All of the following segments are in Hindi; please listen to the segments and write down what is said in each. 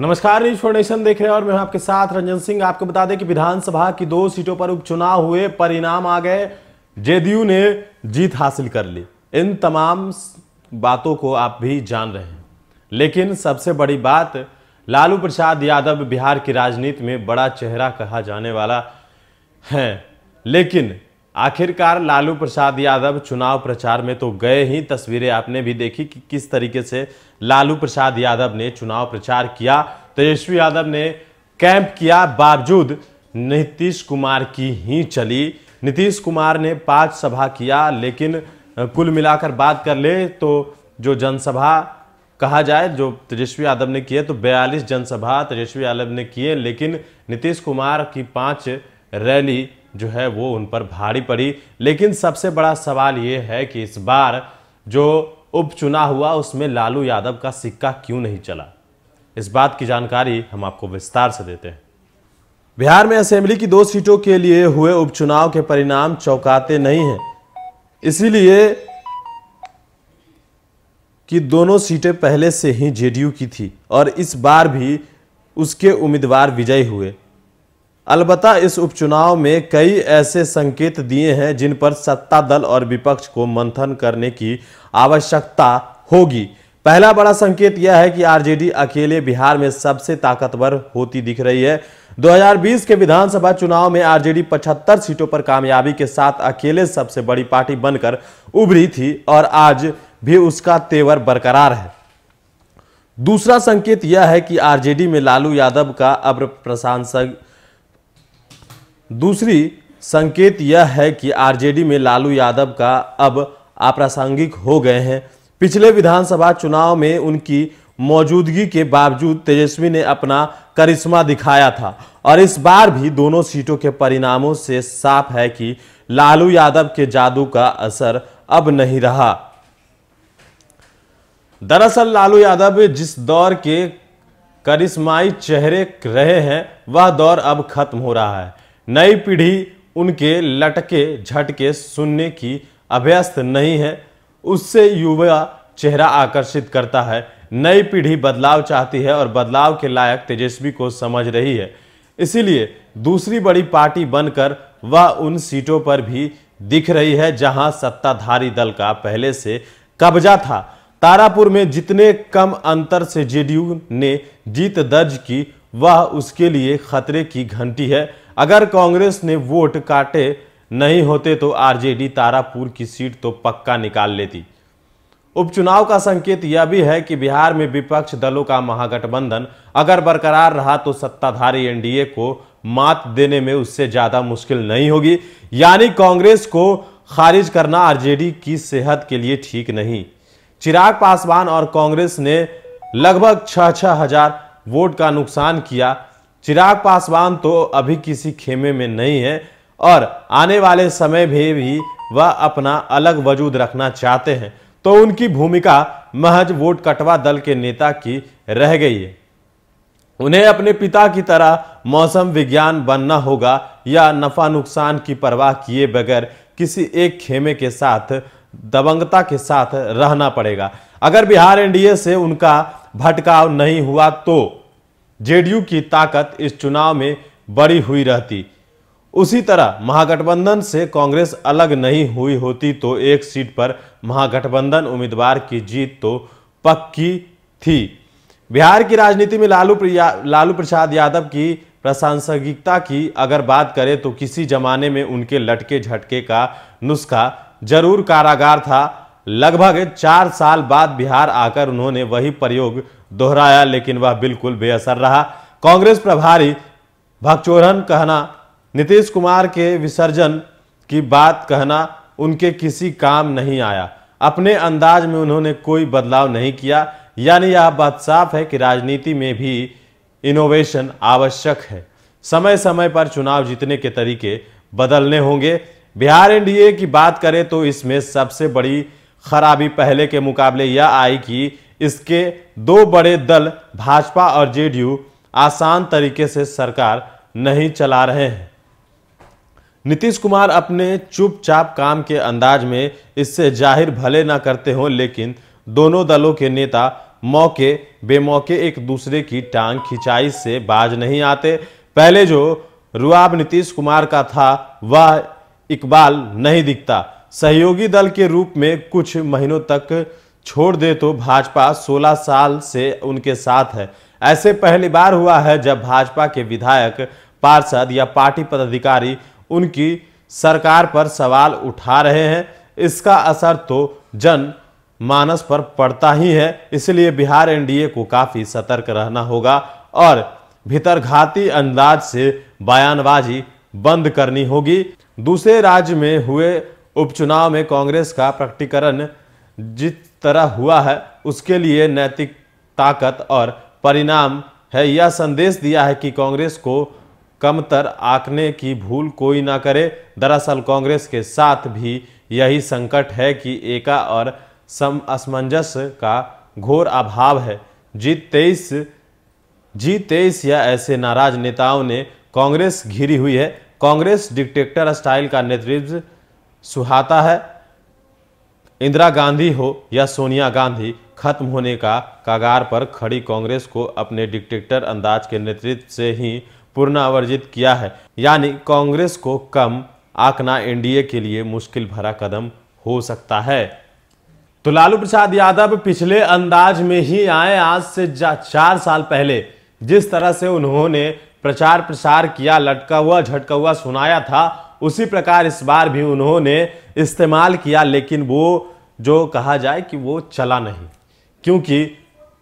नमस्कार न्यूज फाउंडेशन देख रहे हैं और मैं आपके साथ रंजन सिंह आपको बता दें कि विधानसभा की दो सीटों पर उपचुनाव हुए परिणाम आ गए जेडीयू ने जीत हासिल कर ली इन तमाम बातों को आप भी जान रहे हैं लेकिन सबसे बड़ी बात लालू प्रसाद यादव बिहार की राजनीति में बड़ा चेहरा कहा जाने वाला है लेकिन आखिरकार लालू प्रसाद यादव चुनाव प्रचार में तो गए ही तस्वीरें आपने भी देखी कि किस तरीके से लालू प्रसाद यादव ने चुनाव प्रचार किया तेजस्वी यादव ने कैंप किया बावजूद नीतीश कुमार की ही चली नीतीश कुमार ने पांच सभा किया लेकिन कुल मिलाकर बात कर ले तो जो जनसभा कहा जाए जो तेजस्वी यादव ने किए तो 42 जनसभा तेजस्वी यादव ने किए लेकिन नीतीश कुमार की पांच रैली जो है वो उन पर भारी पड़ी लेकिन सबसे बड़ा सवाल ये है कि इस बार जो उपचुनाव हुआ उसमें लालू यादव का सिक्का क्यों नहीं चला इस बात की जानकारी हम आपको विस्तार से देते हैं बिहार में असेंबली की दो सीटों के लिए हुए उपचुनाव के परिणाम चौंकाते नहीं हैं इसीलिए कि दोनों सीटें पहले से ही जेडीयू की थी और इस बार भी उसके उम्मीदवार विजयी हुए अलबत् इस उपचुनाव में कई ऐसे संकेत दिए हैं जिन पर सत्ता दल और विपक्ष को मंथन करने की आवश्यकता होगी पहला बड़ा संकेत यह है कि आरजेडी अकेले बिहार में सबसे ताकतवर होती दिख रही है 2020 के विधानसभा चुनाव में आरजेडी 75 सीटों पर कामयाबी के साथ अकेले सबसे बड़ी पार्टी बनकर उभरी थी और आज भी उसका तेवर बरकरार है दूसरा संकेत यह है कि आरजेडी में लालू यादव का अब प्रशासक दूसरी संकेत यह है कि आरजेडी में लालू यादव का अब अप्रासंगिक हो गए हैं पिछले विधानसभा चुनाव में उनकी मौजूदगी के बावजूद तेजस्वी ने अपना करिश्मा दिखाया था और इस बार भी दोनों सीटों के परिणामों से साफ है कि लालू यादव के जादू का असर अब नहीं रहा दरअसल लालू यादव जिस दौर के करिश्माई चेहरे रहे हैं वह दौर अब खत्म हो रहा है नई पीढ़ी उनके लटके झटके सुनने की अभ्यस्त नहीं है उससे युवा चेहरा आकर्षित करता है नई पीढ़ी बदलाव चाहती है और बदलाव के लायक तेजस्वी को समझ रही है इसीलिए दूसरी बड़ी पार्टी बनकर वह उन सीटों पर भी दिख रही है जहां सत्ताधारी दल का पहले से कब्जा था तारापुर में जितने कम अंतर से जेडीयू ने जीत दर्ज की वह उसके लिए खतरे की घंटी है अगर कांग्रेस ने वोट काटे नहीं होते तो आरजेडी तारापुर की सीट तो पक्का निकाल लेती उपचुनाव का संकेत यह भी है कि बिहार में विपक्ष दलों का महागठबंधन अगर बरकरार रहा तो सत्ताधारी एनडीए को मात देने में उससे ज्यादा मुश्किल नहीं होगी यानी कांग्रेस को खारिज करना आरजेडी की सेहत के लिए ठीक नहीं चिराग पासवान और कांग्रेस ने लगभग छह छह हजार वोट का नुकसान किया चिराग पासवान तो अभी किसी खेमे में नहीं है और आने वाले समय में भी वह अपना अलग वजूद रखना चाहते हैं तो उनकी भूमिका महज वोट कटवा दल के नेता की रह गई है उन्हें अपने पिता की तरह मौसम विज्ञान बनना होगा या नफा नुकसान की परवाह किए बगैर किसी एक खेमे के साथ दबंगता के साथ रहना पड़ेगा अगर बिहार एनडीए से उनका भटकाव नहीं हुआ तो जेडीयू की ताकत इस चुनाव में बड़ी हुई रहती उसी तरह महागठबंधन से कांग्रेस अलग नहीं हुई होती तो एक सीट पर महागठबंधन उम्मीदवार की जीत तो पक्की थी बिहार की राजनीति में लालू लालू प्रसाद यादव की प्रशासनिकता की अगर बात करें तो किसी जमाने में उनके लटके झटके का नुस्खा जरूर कारागार था लगभग चार साल बाद बिहार आकर उन्होंने वही प्रयोग दोहराया लेकिन वह बिल्कुल बेअसर रहा कांग्रेस प्रभारी भगचोरन कहना नीतीश कुमार के विसर्जन की बात कहना उनके किसी काम नहीं आया अपने अंदाज में उन्होंने कोई बदलाव नहीं किया यानी यह बात साफ है कि राजनीति में भी इनोवेशन आवश्यक है समय समय पर चुनाव जीतने के तरीके बदलने होंगे बिहार एनडीए की बात करें तो इसमें सबसे बड़ी खराबी पहले के मुकाबले यह आई कि इसके दो बड़े दल भाजपा और जेडीयू आसान तरीके से सरकार नहीं चला रहे हैं नीतीश कुमार अपने चुपचाप काम के अंदाज में इससे जाहिर भले ना करते हों लेकिन दोनों दलों के नेता मौके बेमौके एक दूसरे की टांग खिंचाई से बाज नहीं आते पहले जो रुआब नीतीश कुमार का था वह इकबाल नहीं दिखता सहयोगी दल के रूप में कुछ महीनों तक छोड़ दे तो भाजपा 16 साल से उनके साथ है ऐसे पहली बार हुआ है जब भाजपा के विधायक पार्षद या पार्टी पदाधिकारी उनकी सरकार पर सवाल उठा रहे हैं इसका असर तो जन मानस पर पड़ता ही है इसलिए बिहार एनडीए को काफ़ी सतर्क रहना होगा और भीतरघाती अंदाज से बयानबाजी बंद करनी होगी दूसरे राज्य में हुए उपचुनाव में कांग्रेस का प्रकटीकरण जिस तरह हुआ है उसके लिए नैतिक ताकत और परिणाम है यह संदेश दिया है कि कांग्रेस को कमतर आंकने की भूल कोई ना करे दरअसल कांग्रेस के साथ भी यही संकट है कि एका और सम असमंजस का घोर अभाव है जी तेईस जी तेईस या ऐसे नाराज नेताओं ने कांग्रेस घिरी हुई है कांग्रेस डिक्टेटर स्टाइल का नेतृत्व सुहाता है इंदिरा गांधी हो या सोनिया गांधी खत्म होने का कागार पर खड़ी कांग्रेस को अपने डिक्टेटर अंदाज के नेतृत्व से ही पुनरावर्जित किया है यानी कांग्रेस को कम आंकना एनडीए के लिए मुश्किल भरा कदम हो सकता है तो लालू प्रसाद यादव पिछले अंदाज में ही आए आज से चार साल पहले जिस तरह से उन्होंने प्रचार प्रसार किया लटका हुआ झटका हुआ सुनाया था उसी प्रकार इस बार भी उन्होंने इस्तेमाल किया लेकिन वो जो कहा जाए कि वो चला नहीं क्योंकि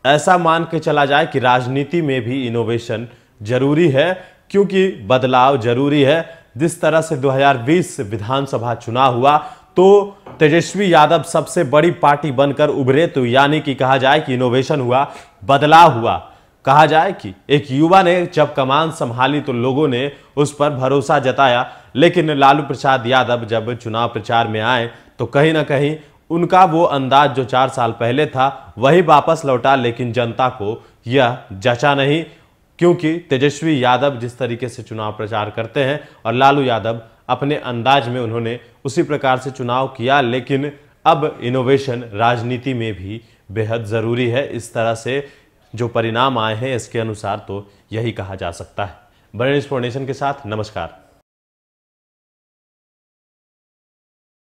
ऐसा मान के चला जाए कि राजनीति में भी इनोवेशन जरूरी है क्योंकि बदलाव जरूरी है जिस तरह से 2020 विधानसभा चुनाव हुआ तो तेजस्वी यादव सबसे बड़ी पार्टी बनकर उभरे तो यानी कि कहा जाए कि इनोवेशन हुआ बदलाव हुआ कहा जाए कि एक युवा ने जब कमान संभाली तो लोगों ने उस पर भरोसा जताया लेकिन लालू प्रसाद यादव जब चुनाव प्रचार में आए तो कहीं ना कहीं उनका वो अंदाज जो चार साल पहले था वही वापस लौटा लेकिन जनता को यह जचा नहीं क्योंकि तेजस्वी यादव जिस तरीके से चुनाव प्रचार करते हैं और लालू यादव अपने अंदाज में उन्होंने उसी प्रकार से चुनाव किया लेकिन अब इनोवेशन राजनीति में भी बेहद ज़रूरी है इस तरह से जो परिणाम आए हैं इसके अनुसार तो यही कहा जा सकता है ब्रेन एक्सप्लेनेशन के साथ नमस्कार